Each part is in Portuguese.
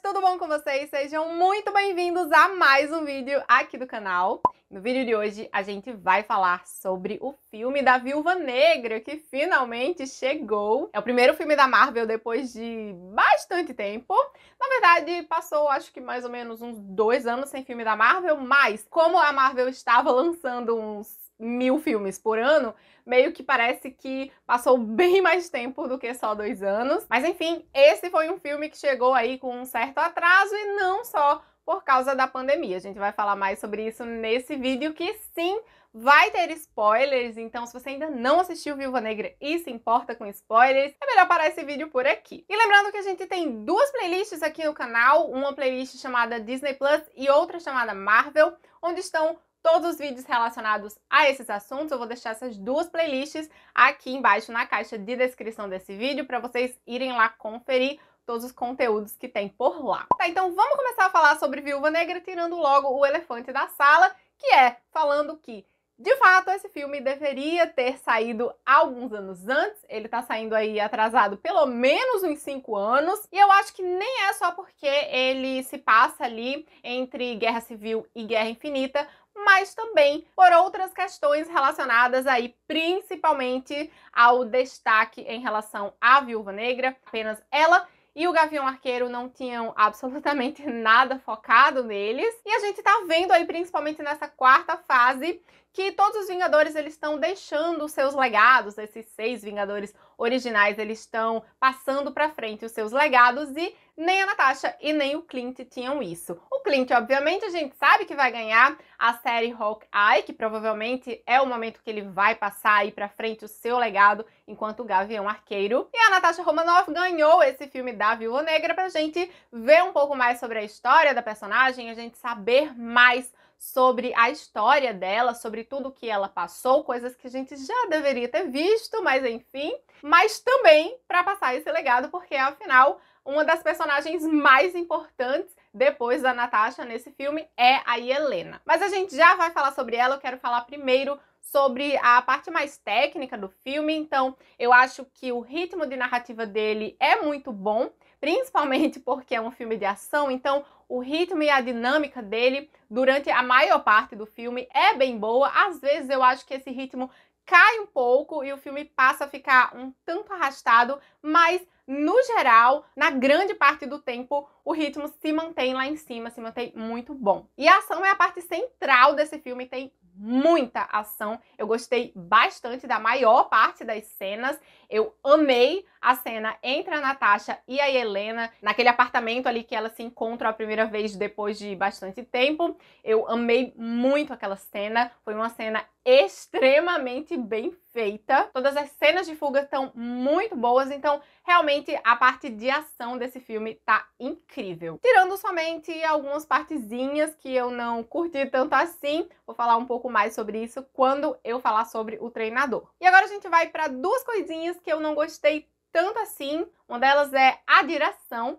tudo bom com vocês? Sejam muito bem-vindos a mais um vídeo aqui do canal. No vídeo de hoje a gente vai falar sobre o filme da Viúva Negra, que finalmente chegou. É o primeiro filme da Marvel depois de bastante tempo. Na verdade, passou acho que mais ou menos uns dois anos sem filme da Marvel, mas como a Marvel estava lançando uns mil filmes por ano, meio que parece que passou bem mais tempo do que só dois anos. Mas enfim, esse foi um filme que chegou aí com um certo atraso e não só por causa da pandemia. A gente vai falar mais sobre isso nesse vídeo que sim vai ter spoilers, então se você ainda não assistiu Viúva Negra e se importa com spoilers, é melhor parar esse vídeo por aqui. E lembrando que a gente tem duas playlists aqui no canal, uma playlist chamada Disney Plus e outra chamada Marvel, onde estão todos os vídeos relacionados a esses assuntos. Eu vou deixar essas duas playlists aqui embaixo na caixa de descrição desse vídeo para vocês irem lá conferir todos os conteúdos que tem por lá. Tá, então vamos começar a falar sobre Viúva Negra, tirando logo o elefante da sala, que é falando que, de fato, esse filme deveria ter saído alguns anos antes, ele tá saindo aí atrasado pelo menos uns 5 anos, e eu acho que nem é só porque ele se passa ali entre Guerra Civil e Guerra Infinita, mas também por outras questões relacionadas aí principalmente ao destaque em relação à Viúva Negra, apenas ela e o Gavião Arqueiro não tinham absolutamente nada focado neles. E a gente tá vendo aí principalmente nessa quarta fase que todos os Vingadores eles estão deixando seus legados, esses seis Vingadores originais, eles estão passando para frente os seus legados e nem a Natasha e nem o Clint tinham isso. O Clint, obviamente, a gente sabe que vai ganhar a série Hawkeye, que provavelmente é o momento que ele vai passar aí pra frente o seu legado enquanto Gavião Arqueiro. E a Natasha Romanoff ganhou esse filme da Viúva Negra pra gente ver um pouco mais sobre a história da personagem, a gente saber mais sobre a história dela, sobre tudo que ela passou, coisas que a gente já deveria ter visto, mas enfim, mas também para passar esse legado, porque afinal uma das personagens mais importantes depois da Natasha nesse filme é a Helena. Mas a gente já vai falar sobre ela, eu quero falar primeiro sobre a parte mais técnica do filme. Então, eu acho que o ritmo de narrativa dele é muito bom, principalmente porque é um filme de ação, então o ritmo e a dinâmica dele durante a maior parte do filme é bem boa. Às vezes eu acho que esse ritmo cai um pouco e o filme passa a ficar um tanto arrastado, mas no geral, na grande parte do tempo, o ritmo se mantém lá em cima, se mantém muito bom. E a ação é a parte central desse filme, tem muita ação. Eu gostei bastante da maior parte das cenas. Eu amei a cena entre a Natasha e a Helena, naquele apartamento ali que elas se encontram a primeira vez depois de bastante tempo. Eu amei muito aquela cena. Foi uma cena extremamente bem feita. Todas as cenas de fuga estão muito boas, então realmente a parte de ação desse filme tá incrível. Tirando somente algumas partezinhas que eu não curti tanto assim, vou falar um pouco pouco mais sobre isso quando eu falar sobre o treinador. E agora a gente vai para duas coisinhas que eu não gostei tanto assim. Uma delas é a direção,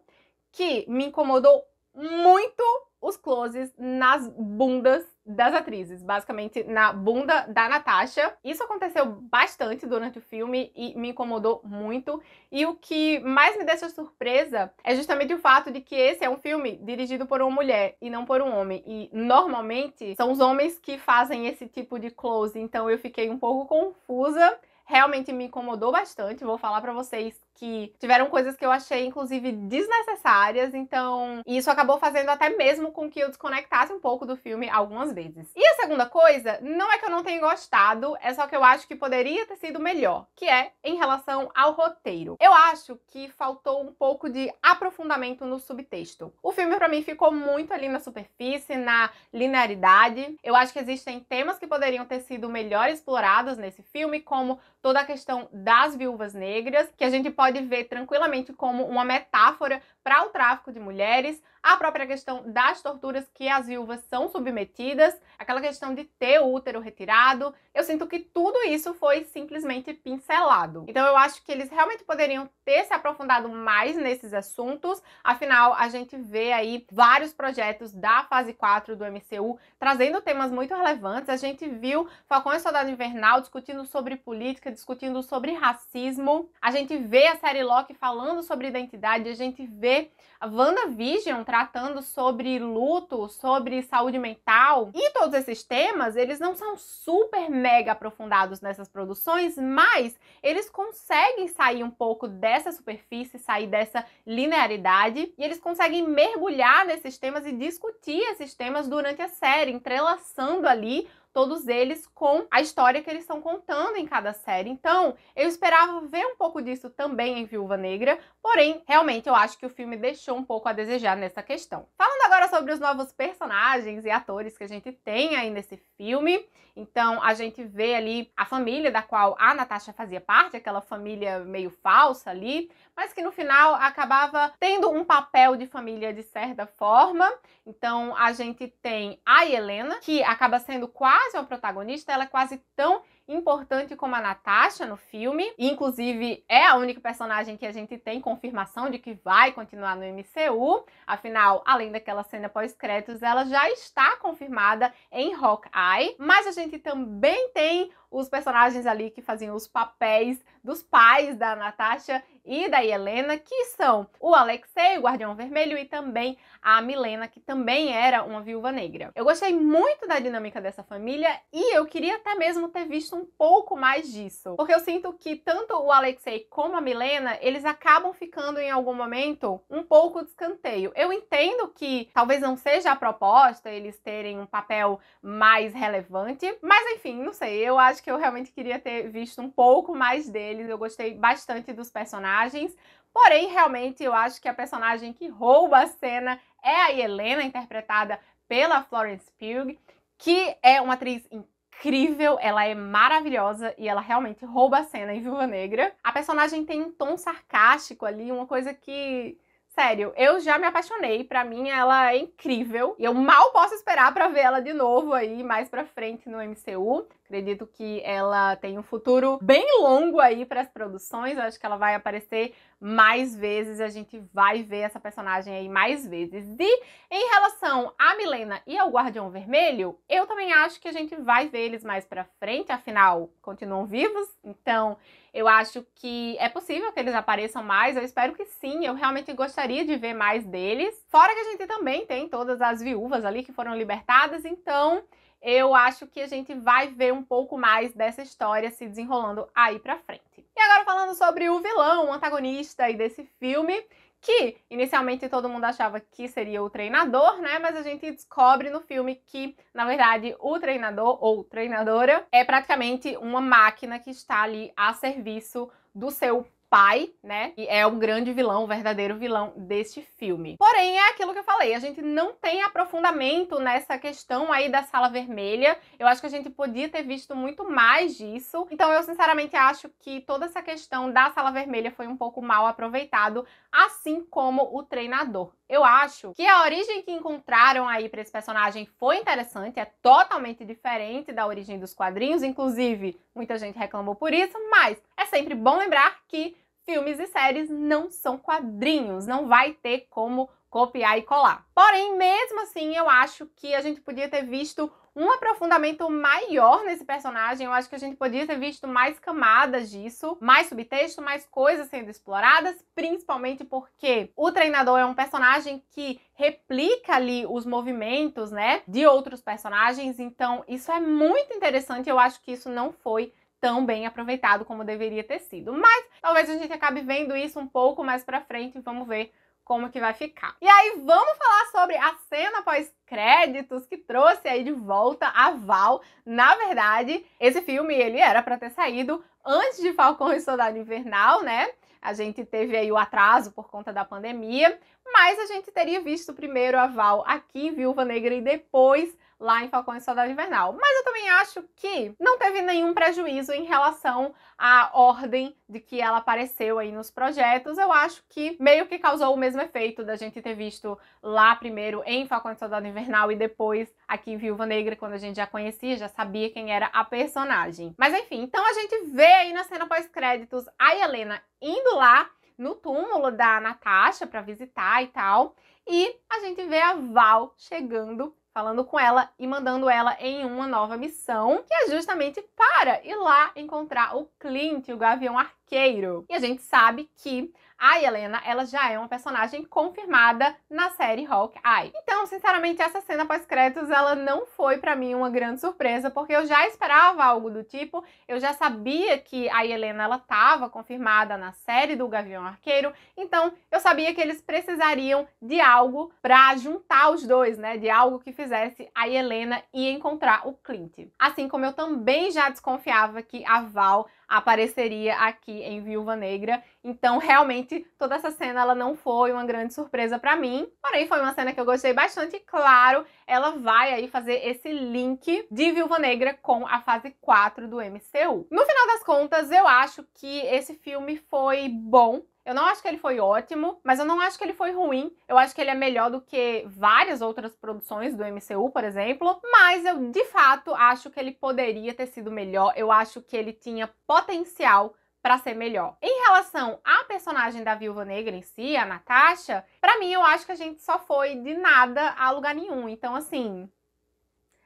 que me incomodou muito os closes nas bundas das atrizes, basicamente na bunda da Natasha. Isso aconteceu bastante durante o filme e me incomodou muito. E o que mais me deixa surpresa é justamente o fato de que esse é um filme dirigido por uma mulher e não por um homem. E normalmente são os homens que fazem esse tipo de close, então eu fiquei um pouco confusa realmente me incomodou bastante. Vou falar para vocês que tiveram coisas que eu achei, inclusive, desnecessárias. Então, isso acabou fazendo até mesmo com que eu desconectasse um pouco do filme algumas vezes. E a segunda coisa, não é que eu não tenha gostado, é só que eu acho que poderia ter sido melhor, que é em relação ao roteiro. Eu acho que faltou um pouco de aprofundamento no subtexto. O filme, para mim, ficou muito ali na superfície, na linearidade. Eu acho que existem temas que poderiam ter sido melhor explorados nesse filme, como toda a questão das viúvas negras, que a gente pode ver tranquilamente como uma metáfora para o tráfico de mulheres, a própria questão das torturas que as viúvas são submetidas, aquela questão de ter o útero retirado. Eu sinto que tudo isso foi simplesmente pincelado. Então eu acho que eles realmente poderiam ter se aprofundado mais nesses assuntos. Afinal, a gente vê aí vários projetos da fase 4 do MCU trazendo temas muito relevantes. A gente viu Falcão e Soldado Invernal discutindo sobre política, discutindo sobre racismo. A gente vê a série Loki falando sobre identidade, a gente vê a WandaVision tratando sobre luto, sobre saúde mental. E todos esses temas, eles não são super mega aprofundados nessas produções, mas eles conseguem sair um pouco dessa superfície, sair dessa linearidade, e eles conseguem mergulhar nesses temas e discutir esses temas durante a série, entrelaçando ali todos eles com a história que eles estão contando em cada série. Então, eu esperava ver um pouco disso também em Viúva Negra, porém, realmente eu acho que o filme deixou um pouco a desejar nessa questão. Falando agora sobre os novos personagens e atores que a gente tem aí nesse filme, então a gente vê ali a família da qual a Natasha fazia parte, aquela família meio falsa ali, mas que no final acabava tendo um papel de família de certa forma. Então a gente tem a Helena, que acaba sendo quase personagem uma protagonista, ela é quase tão importante como a Natasha no filme. Inclusive, é a única personagem que a gente tem confirmação de que vai continuar no MCU. Afinal, além daquela cena pós-créditos, ela já está confirmada em Hawkeye. Mas a gente também tem os personagens ali que faziam os papéis dos pais da Natasha e da Helena, que são o Alexei, o Guardião Vermelho, e também a Milena, que também era uma viúva negra. Eu gostei muito da dinâmica dessa família e eu queria até mesmo ter visto um pouco mais disso, porque eu sinto que tanto o Alexei como a Milena, eles acabam ficando em algum momento um pouco de escanteio. Eu entendo que talvez não seja a proposta eles terem um papel mais relevante, mas enfim, não sei, eu acho que eu realmente queria ter visto um pouco mais deles. Eu gostei bastante dos personagens personagens. Porém, realmente, eu acho que a personagem que rouba a cena é a Helena, interpretada pela Florence Pugh, que é uma atriz incrível, ela é maravilhosa e ela realmente rouba a cena em Viúva Negra. A personagem tem um tom sarcástico ali, uma coisa que sério, eu já me apaixonei, para mim ela é incrível. E eu mal posso esperar para ver ela de novo aí mais para frente no MCU. Acredito que ela tem um futuro bem longo aí para as produções. Eu acho que ela vai aparecer mais vezes, a gente vai ver essa personagem aí mais vezes. E em relação a Milena e ao Guardião Vermelho, eu também acho que a gente vai ver eles mais para frente, afinal, continuam vivos, então eu acho que é possível que eles apareçam mais, eu espero que sim, eu realmente gostaria de ver mais deles. Fora que a gente também tem todas as viúvas ali que foram libertadas, então eu acho que a gente vai ver um pouco mais dessa história se desenrolando aí pra frente. E agora falando sobre o vilão, o antagonista aí desse filme, que inicialmente todo mundo achava que seria o treinador, né? Mas a gente descobre no filme que, na verdade, o treinador ou treinadora é praticamente uma máquina que está ali a serviço do seu pai, né? E é o grande vilão, o verdadeiro vilão deste filme. Porém, é aquilo que eu falei, a gente não tem aprofundamento nessa questão aí da sala vermelha. Eu acho que a gente podia ter visto muito mais disso. Então, eu sinceramente acho que toda essa questão da sala vermelha foi um pouco mal aproveitado, assim como o treinador. Eu acho que a origem que encontraram aí para esse personagem foi interessante, é totalmente diferente da origem dos quadrinhos, inclusive muita gente reclamou por isso, mas é sempre bom lembrar que filmes e séries não são quadrinhos, não vai ter como copiar e colar. Porém, mesmo assim, eu acho que a gente podia ter visto um aprofundamento maior nesse personagem. Eu acho que a gente podia ter visto mais camadas disso, mais subtexto, mais coisas sendo exploradas, principalmente porque o treinador é um personagem que replica ali os movimentos, né, de outros personagens. Então, isso é muito interessante. Eu acho que isso não foi tão bem aproveitado como deveria ter sido. Mas talvez a gente acabe vendo isso um pouco mais para frente e vamos ver como que vai ficar. E aí vamos falar sobre a cena pós créditos que trouxe aí de volta a Val. Na verdade, esse filme ele era para ter saído antes de Falcão e Soldado Invernal, né? A gente teve aí o atraso por conta da pandemia, mas a gente teria visto primeiro a Val aqui em Viúva Negra e depois lá em Falcão e Soldado Invernal. Mas eu também acho que não teve nenhum prejuízo em relação à ordem de que ela apareceu aí nos projetos. Eu acho que meio que causou o mesmo efeito da gente ter visto lá primeiro em Falcão e Soldado Invernal e depois aqui em Viúva Negra, quando a gente já conhecia, já sabia quem era a personagem. Mas enfim, então a gente vê aí na cena pós-créditos a Helena indo lá no túmulo da Natasha para visitar e tal. E a gente vê a Val chegando falando com ela e mandando ela em uma nova missão, que é justamente para ir lá encontrar o Clint, o Gavião Arqueiro e a gente sabe que a Helena, ela já é uma personagem confirmada na série Hawkeye. Então, sinceramente, essa cena pós-créditos, ela não foi para mim uma grande surpresa, porque eu já esperava algo do tipo, eu já sabia que a Helena, ela tava confirmada na série do Gavião Arqueiro, então eu sabia que eles precisariam de algo para juntar os dois, né, de algo que fizesse a Helena e encontrar o Clint. Assim como eu também já desconfiava que a Val apareceria aqui em Viúva Negra. Então, realmente, toda essa cena ela não foi uma grande surpresa para mim, porém foi uma cena que eu gostei bastante. E, claro, ela vai aí fazer esse link de Viúva Negra com a fase 4 do MCU. No final das contas, eu acho que esse filme foi bom eu não acho que ele foi ótimo, mas eu não acho que ele foi ruim. Eu acho que ele é melhor do que várias outras produções do MCU, por exemplo. Mas eu, de fato, acho que ele poderia ter sido melhor. Eu acho que ele tinha potencial para ser melhor. Em relação à personagem da Viúva Negra em si, a Natasha, para mim eu acho que a gente só foi de nada a lugar nenhum. Então assim,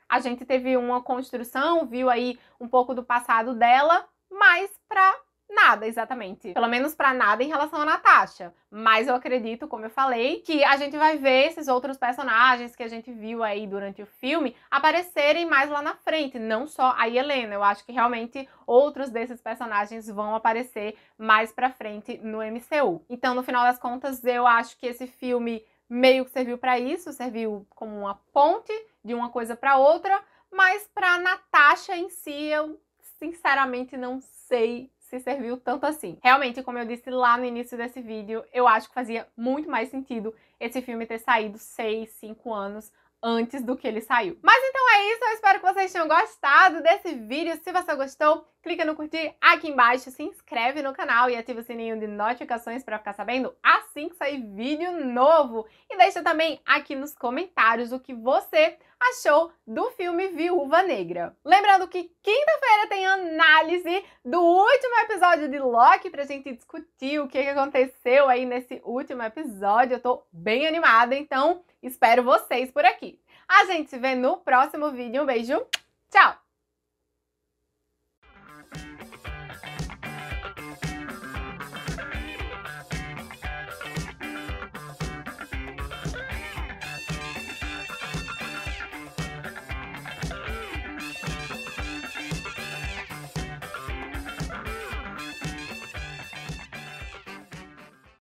a gente teve uma construção, viu aí um pouco do passado dela, mas para nada exatamente. Pelo menos para nada em relação a Natasha. Mas eu acredito, como eu falei, que a gente vai ver esses outros personagens que a gente viu aí durante o filme aparecerem mais lá na frente, não só a Helena. Eu acho que realmente outros desses personagens vão aparecer mais para frente no MCU. Então, no final das contas, eu acho que esse filme meio que serviu para isso, serviu como uma ponte de uma coisa para outra, mas para Natasha em si eu sinceramente não sei se serviu tanto assim. Realmente, como eu disse lá no início desse vídeo, eu acho que fazia muito mais sentido esse filme ter saído 6, 5 anos antes do que ele saiu. Mas então é isso, eu espero que vocês tenham gostado desse vídeo. Se você gostou, clica no curtir aqui embaixo, se inscreve no canal e ativa o sininho de notificações para ficar sabendo assim que sair vídeo novo. E deixa também aqui nos comentários o que você achou do filme Viúva Negra. Lembrando que quinta-feira tem análise do último episódio de Loki pra gente discutir o que aconteceu aí nesse último episódio. Eu tô bem animada, então Espero vocês por aqui. A gente se vê no próximo vídeo. Um beijo, tchau!